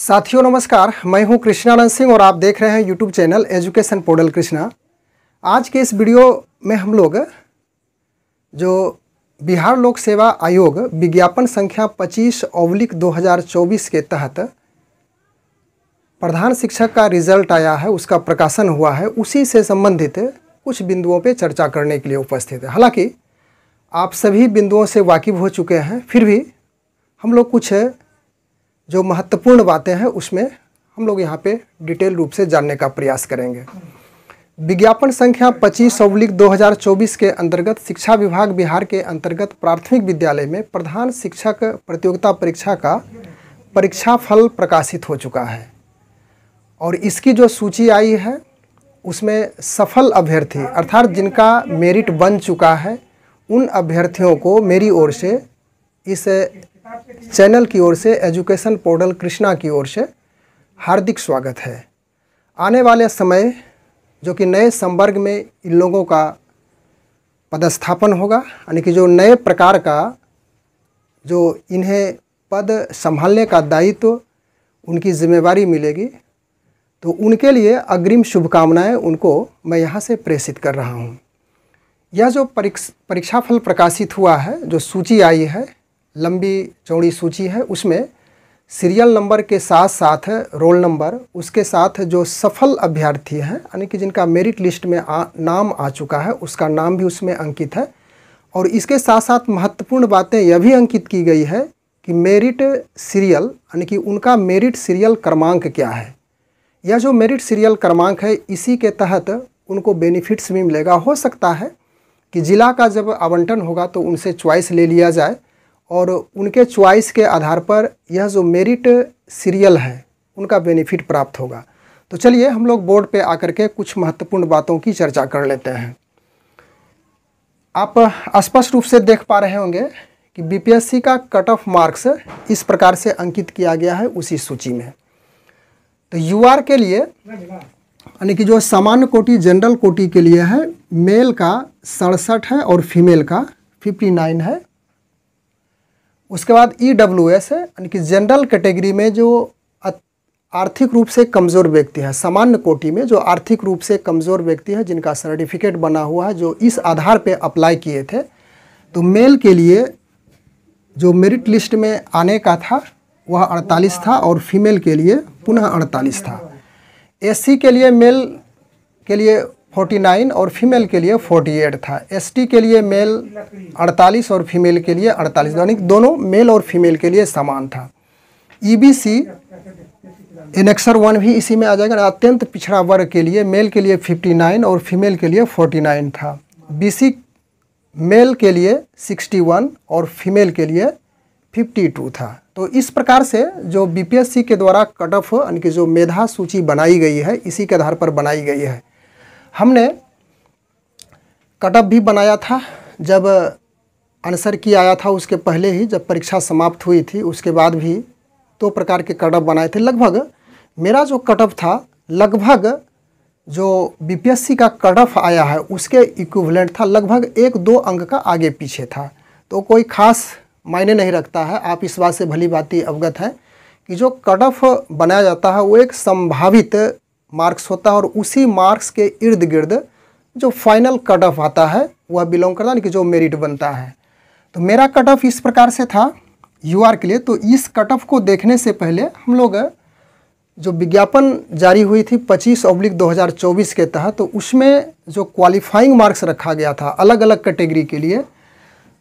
साथियों नमस्कार मैं हूं कृष्णानंद सिंह और आप देख रहे हैं YouTube channel education portal Krishna आज के इस वीडियो में हम लोग जो बिहार लोक सेवा आयोग विज्ञापन संख्या 25 ओवलिक 2024 के तहत प्रधान शिक्षक का रिजल्ट आया है उसका प्रकाशन हुआ है उसी से संबंधित कुछ बिंदुओं पर चर्चा करने के लिए उपस्थित है हालाँकि आप सभी बिंदुओं से वाकिफ हो चुके हैं फिर भी हम लोग कुछ जो महत्वपूर्ण बातें हैं उसमें हम लोग यहाँ पे डिटेल रूप से जानने का प्रयास करेंगे विज्ञापन संख्या पच्चीस हज़ार 2024 के अंतर्गत शिक्षा विभाग बिहार के अंतर्गत प्राथमिक विद्यालय में प्रधान शिक्षक प्रतियोगिता परीक्षा का परीक्षा फल प्रकाशित हो चुका है और इसकी जो सूची आई है उसमें सफल अभ्यर्थी अर्थात जिनका मेरिट बन चुका है उन अभ्यर्थियों को मेरी ओर से इस चैनल की ओर से एजुकेशन पोर्टल कृष्णा की ओर से हार्दिक स्वागत है आने वाले समय जो कि नए संवर्ग में इन लोगों का पदस्थापन होगा यानी कि जो नए प्रकार का जो इन्हें पद संभालने का दायित्व तो उनकी जिम्मेवारी मिलेगी तो उनके लिए अग्रिम शुभकामनाएं उनको मैं यहाँ से प्रेषित कर रहा हूँ यह जो परीक्षा फल प्रकाशित हुआ है जो सूची आई है लंबी चौड़ी सूची है उसमें सीरियल नंबर के साथ साथ रोल नंबर उसके साथ जो सफल अभ्यर्थी हैं यानी कि जिनका मेरिट लिस्ट में आ, नाम आ चुका है उसका नाम भी उसमें अंकित है और इसके साथ साथ महत्वपूर्ण बातें यह भी अंकित की गई है कि मेरिट सीरियल यानी कि उनका मेरिट सीरियल क्रमांक क्या है या जो मेरिट सीरियल क्रमांक है इसी के तहत उनको बेनिफिट्स भी मिलेगा हो सकता है कि ज़िला का जब आवंटन होगा तो उनसे च्वाइस ले लिया जाए और उनके च्वाइस के आधार पर यह जो मेरिट सीरियल है उनका बेनिफिट प्राप्त होगा तो चलिए हम लोग बोर्ड पे आकर के कुछ महत्वपूर्ण बातों की चर्चा कर लेते हैं आप स्पष्ट रूप से देख पा रहे होंगे कि बीपीएससी का कट ऑफ मार्क्स इस प्रकार से अंकित किया गया है उसी सूची में तो यूआर के लिए यानी कि जो सामान्य कोटि जनरल कोटि के लिए है मेल का सड़सठ है और फीमेल का फिफ्टी नाइन है उसके बाद ई डब्ल्यू एस है यानी कि जनरल कैटेगरी में जो आर्थिक रूप से कमज़ोर व्यक्ति है सामान्य कोटि में जो आर्थिक रूप से कमज़ोर व्यक्ति है जिनका सर्टिफिकेट बना हुआ है जो इस आधार पर अप्लाई किए थे तो मेल के लिए जो मेरिट लिस्ट में आने का था वह 48 था और फीमेल के लिए पुनः 48 था एससी के लिए मेल के लिए 49 और फीमेल के लिए 48 था एसटी के लिए मेल 48 और फीमेल के लिए 48 यानी दोनों मेल और फीमेल के लिए समान था ईबीसी एनेक्सर वन भी इसी में आ जाएगा अत्यंत पिछड़ा वर्ग के लिए मेल के लिए 59 और फीमेल के लिए 49 था बीसी मेल के लिए 61 और फीमेल के लिए 52 था तो इस प्रकार से जो बीपीएससी के द्वारा कट ऑफ यानी कि जो मेधा सूची बनाई गई है इसी के आधार पर बनाई गई है हमने कटअप भी बनाया था जब आंसर की आया था उसके पहले ही जब परीक्षा समाप्त हुई थी उसके बाद भी दो तो प्रकार के कटअप बनाए थे लगभग मेरा जो कटअप था लगभग जो बीपीएससी का कटअप आया है उसके इक्विवेलेंट था लगभग एक दो अंक का आगे पीछे था तो कोई खास मायने नहीं रखता है आप इस बात से भली भांति अवगत हैं कि जो कटअप बनाया जाता है वो एक संभावित मार्क्स होता है और उसी मार्क्स के इर्द गिर्द जो फाइनल कट ऑफ आता है वह बिलोंग करता है यानी कि जो मेरिट बनता है तो मेरा कट ऑफ इस प्रकार से था यू के लिए तो इस कट ऑफ को देखने से पहले हम लोग जो विज्ञापन जारी हुई थी 25 अब्लिक 2024 के तहत तो उसमें जो क्वालिफाइंग मार्क्स रखा गया था अलग अलग कैटेगरी के लिए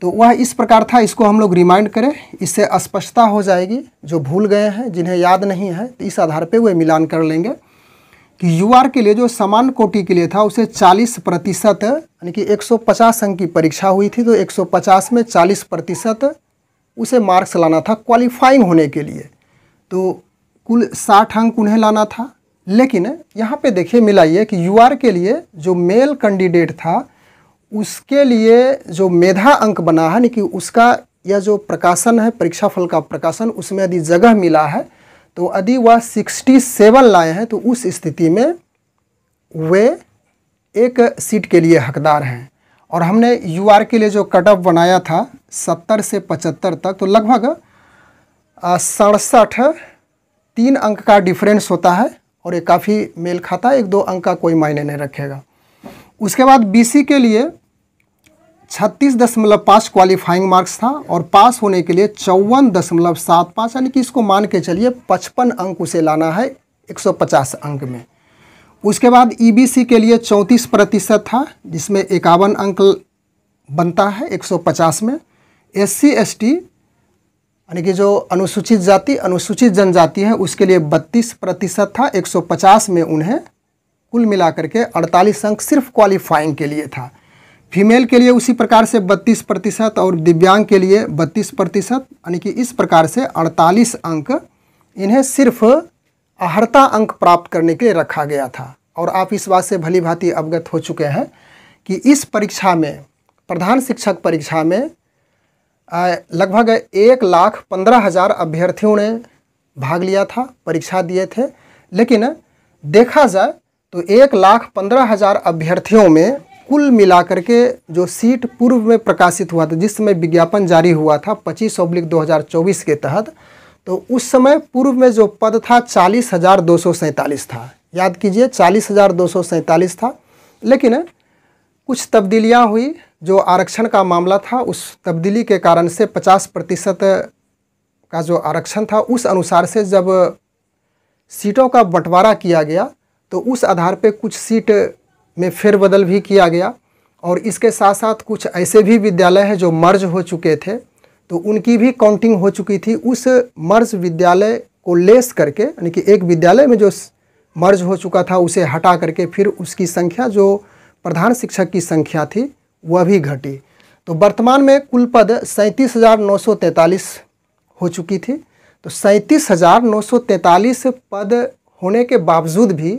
तो वह इस प्रकार था इसको हम लोग रिमाइंड करें इससे स्पष्टता हो जाएगी जो भूल गए हैं जिन्हें याद नहीं है तो इस आधार पर वे मिलान कर लेंगे कि यूआर के लिए जो समान कोटि के लिए था उसे 40 प्रतिशत यानी कि 150 अंक की परीक्षा हुई थी तो 150 में 40 प्रतिशत उसे मार्क्स लाना था क्वालिफाइंग होने के लिए तो कुल 60 अंक उन्हें लाना था लेकिन यहाँ पे देखिए मिला ये कि यूआर के लिए जो मेल कैंडिडेट था उसके लिए जो मेधा अंक बना है यानी कि उसका यह जो प्रकाशन है परीक्षा फल का प्रकाशन उसमें यदि जगह मिला है तो यदि वह 67 लाए हैं तो उस स्थिति में वे एक सीट के लिए हकदार हैं और हमने यू के लिए जो कट ऑफ बनाया था सत्तर से पचहत्तर तक तो लगभग सड़सठ तीन अंक का डिफरेंस होता है और ये काफ़ी मेल खाता है एक दो अंक का कोई मायने नहीं रखेगा उसके बाद बीसी के लिए छत्तीस दशमलव पाँच क्वालिफाइंग मार्क्स था और पास होने के लिए चौवन दशमलव सात पाँच यानी कि इसको मान के चलिए पचपन अंक उसे लाना है एक सौ पचास अंक में उसके बाद ईबीसी e के लिए चौंतीस प्रतिशत था जिसमें इक्यावन अंक बनता है 150 में एस सी एस टी यानी कि जो अनुसूचित जाति अनुसूचित जनजाति है उसके लिए 32 प्रतिशत था 150 में उन्हें कुल मिलाकर के 48 अंक सिर्फ क्वालिफाइंग के लिए था फीमेल के लिए उसी प्रकार से 32 प्रतिशत और दिव्यांग के लिए 32 प्रतिशत यानी कि इस प्रकार से 48 अंक इन्हें सिर्फ आहरता अंक प्राप्त करने के लिए रखा गया था और आप इस बात से भली भांति अवगत हो चुके हैं कि इस परीक्षा में प्रधान शिक्षक परीक्षा में लगभग एक लाख पंद्रह हज़ार अभ्यर्थियों ने भाग लिया था परीक्षा दिए थे लेकिन देखा जाए तो एक लाख पंद्रह हज़ार अभ्यर्थियों में कुल मिलाकर के जो सीट पूर्व में प्रकाशित हुआ था जिस समय विज्ञापन जारी हुआ था पच्चीस अब्लिक दो के तहत तो उस समय पूर्व में जो पद था चालीस हज़ार दो सौ सैंतालीस था याद कीजिए चालीस हज़ार दो सौ सैंतालीस था लेकिन कुछ तब्दीलियां हुई जो आरक्षण का मामला था उस तब्दीली के कारण से पचास प्रतिशत का जो आरक्षण था उस अनुसार से जब सीटों का बंटवारा किया गया तो उस आधार पे कुछ सीट में फेरबदल भी किया गया और इसके साथ साथ कुछ ऐसे भी विद्यालय हैं जो मर्ज हो चुके थे तो उनकी भी काउंटिंग हो चुकी थी उस मर्ज विद्यालय को लेस करके यानी कि एक विद्यालय में जो मर्ज हो चुका था उसे हटा करके फिर उसकी संख्या जो प्रधान शिक्षक की संख्या थी वह भी घटी तो वर्तमान में कुल पद सैंतीस हो चुकी थी तो सैंतीस पद होने के बावजूद भी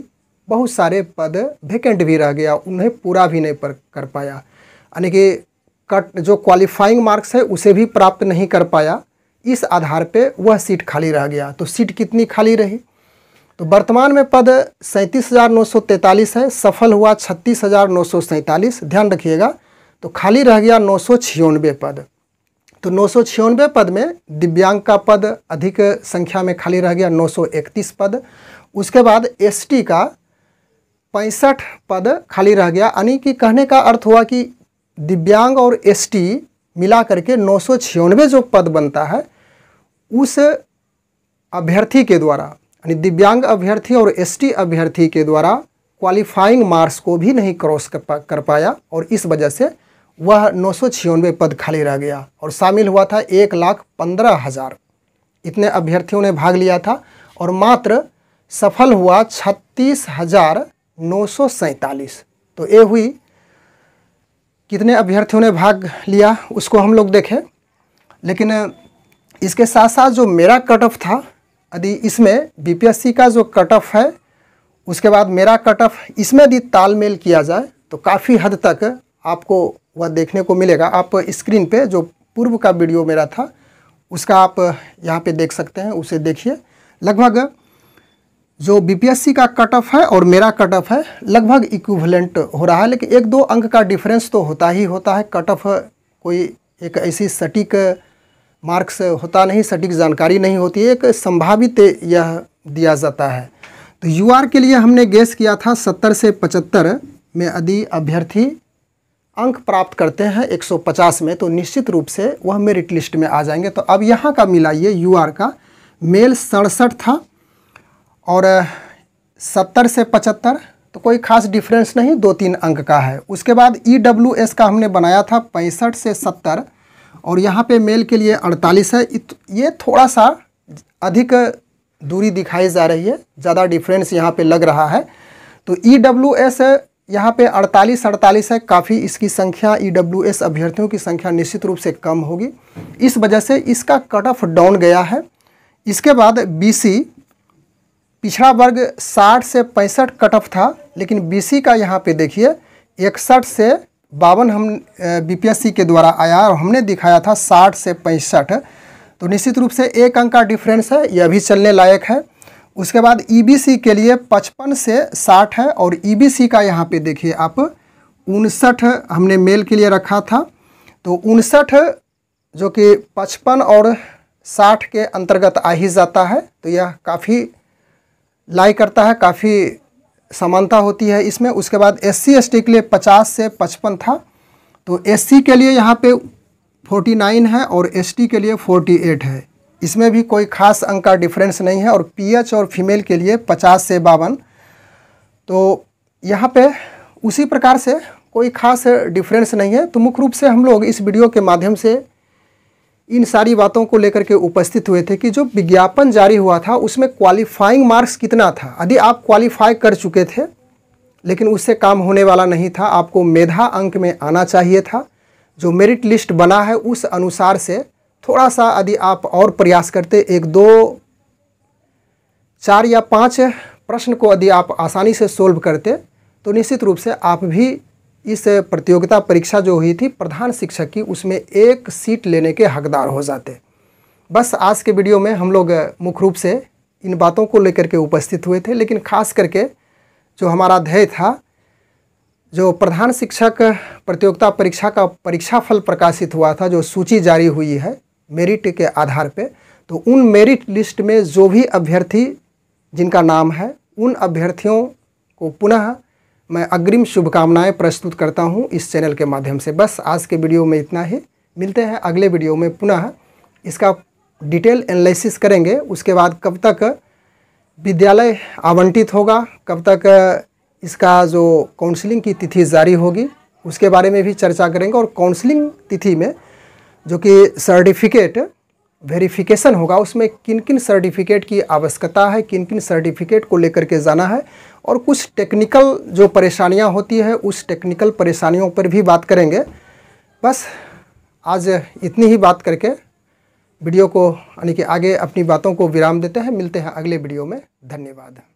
बहुत सारे पद वैकेंट भी रह गया उन्हें पूरा भी नहीं पर कर पाया यानी कि कट जो क्वालिफाइंग मार्क्स है उसे भी प्राप्त नहीं कर पाया इस आधार पे वह सीट खाली रह गया तो सीट कितनी खाली रही तो वर्तमान में पद सैंतीस है सफल हुआ छत्तीस ध्यान रखिएगा तो खाली रह गया नौ पद तो नौ पद में दिव्यांग का पद अधिक संख्या में खाली रह गया 931 पद उसके बाद एसटी का पैंसठ पद खाली रह गया यानी कि कहने का अर्थ हुआ कि दिव्यांग और एसटी मिला करके नौ सौ जो पद बनता है उस अभ्यर्थी के द्वारा यानी दिव्यांग अभ्यर्थी और एसटी अभ्यर्थी के द्वारा क्वालिफाइंग मार्क्स को भी नहीं क्रॉस कर पाया और इस वजह से वह नौ सौ पद खाली रह गया और शामिल हुआ था एक लाख पंद्रह हज़ार इतने अभ्यर्थियों ने भाग लिया था और मात्र सफल हुआ छत्तीस हज़ार नौ तो ये हुई कितने अभ्यर्थियों ने भाग लिया उसको हम लोग देखें लेकिन इसके साथ साथ जो मेरा कट ऑफ था यदि इसमें बीपीएससी का जो कट ऑफ है उसके बाद मेरा कट ऑफ इसमें यदि तालमेल किया जाए तो काफ़ी हद तक आपको वह देखने को मिलेगा आप स्क्रीन पे जो पूर्व का वीडियो मेरा था उसका आप यहाँ पे देख सकते हैं उसे देखिए लगभग जो बी का कट ऑफ है और मेरा कट ऑफ है लगभग इक्विवेलेंट हो रहा है लेकिन एक दो अंक का डिफरेंस तो होता ही होता है कट ऑफ कोई एक ऐसी सटीक मार्क्स होता नहीं सटीक जानकारी नहीं होती एक संभावित यह दिया जाता है तो यू के लिए हमने गेस किया था सत्तर से पचहत्तर में यदि अभ्यर्थी अंक प्राप्त करते हैं 150 में तो निश्चित रूप से वह मेरिट लिस्ट में आ जाएंगे तो अब यहाँ का मिलाइए यू का मेल सड़सठ था और सत्तर से पचहत्तर तो कोई खास डिफरेंस नहीं दो तीन अंक का है उसके बाद ई डब्ल्यू एस का हमने बनाया था पैंसठ से सत्तर और यहाँ पे मेल के लिए अड़तालीस है ये थोड़ा सा अधिक दूरी दिखाई जा रही है ज़्यादा डिफरेंस यहाँ पे लग रहा है तो ई डब्ल्यू एस यहाँ पर अड़तालीस अड़तालीस है काफ़ी इसकी संख्या ई डब्ल्यू एस अभ्यर्थियों की संख्या निश्चित रूप से कम होगी इस वजह से इसका कट ऑफ डाउन गया है इसके बाद बी सी पिछड़ा वर्ग 60 से पैंसठ कट ऑफ था लेकिन बीसी का यहाँ पे देखिए इकसठ से बावन हम बीपीएससी के द्वारा आया और हमने दिखाया था 60 से पैंसठ तो निश्चित रूप से एक अंक का डिफरेंस है यह भी चलने लायक है उसके बाद ईबीसी e के लिए 55 से 60 है और ईबीसी e का यहाँ पे देखिए आप उनसठ हमने मेल के लिए रखा था तो उनसठ जो कि पचपन और साठ के अंतर्गत आ ही जाता है तो यह काफ़ी लाई करता है काफ़ी समानता होती है इसमें उसके बाद एस सी एस टी के लिए पचास से पचपन था तो एस सी के लिए यहाँ पे फोर्टी नाइन है और एस टी के लिए फोर्टी एट है इसमें भी कोई ख़ास अंक का डिफरेंस नहीं है और पी एच और फीमेल के लिए पचास से बावन तो यहाँ पे उसी प्रकार से कोई ख़ास डिफरेंस नहीं है तो मुख्य रूप से हम लोग इस वीडियो के माध्यम से इन सारी बातों को लेकर के उपस्थित हुए थे कि जो विज्ञापन जारी हुआ था उसमें क्वालिफाइंग मार्क्स कितना था यदि आप क्वालिफाई कर चुके थे लेकिन उससे काम होने वाला नहीं था आपको मेधा अंक में आना चाहिए था जो मेरिट लिस्ट बना है उस अनुसार से थोड़ा सा यदि आप और प्रयास करते एक दो चार या पाँच प्रश्न को यदि आप आसानी से सोल्व करते तो निश्चित रूप से आप भी इस प्रतियोगिता परीक्षा जो हुई थी प्रधान शिक्षक की उसमें एक सीट लेने के हकदार हो जाते बस आज के वीडियो में हम लोग मुख्य रूप से इन बातों को लेकर के उपस्थित हुए थे लेकिन खास करके जो हमारा ध्येय था जो प्रधान शिक्षक प्रतियोगिता परीक्षा का परीक्षा फल प्रकाशित हुआ था जो सूची जारी हुई है मेरिट के आधार पे तो उन मेरिट लिस्ट में जो भी अभ्यर्थी जिनका नाम है उन अभ्यर्थियों को पुनः मैं अग्रिम शुभकामनाएं प्रस्तुत करता हूं इस चैनल के माध्यम से बस आज के वीडियो में इतना ही मिलते हैं अगले वीडियो में पुनः इसका डिटेल एनालिसिस करेंगे उसके बाद कब तक विद्यालय आवंटित होगा कब तक इसका जो काउंसलिंग की तिथि जारी होगी उसके बारे में भी चर्चा करेंगे और काउंसलिंग तिथि में जो कि सर्टिफिकेट वेरिफिकेशन होगा उसमें किन किन सर्टिफिकेट की आवश्यकता है किन किन सर्टिफिकेट को लेकर के जाना है और कुछ टेक्निकल जो परेशानियां होती है उस टेक्निकल परेशानियों पर भी बात करेंगे बस आज इतनी ही बात करके वीडियो को यानी कि आगे अपनी बातों को विराम देते हैं मिलते हैं अगले वीडियो में धन्यवाद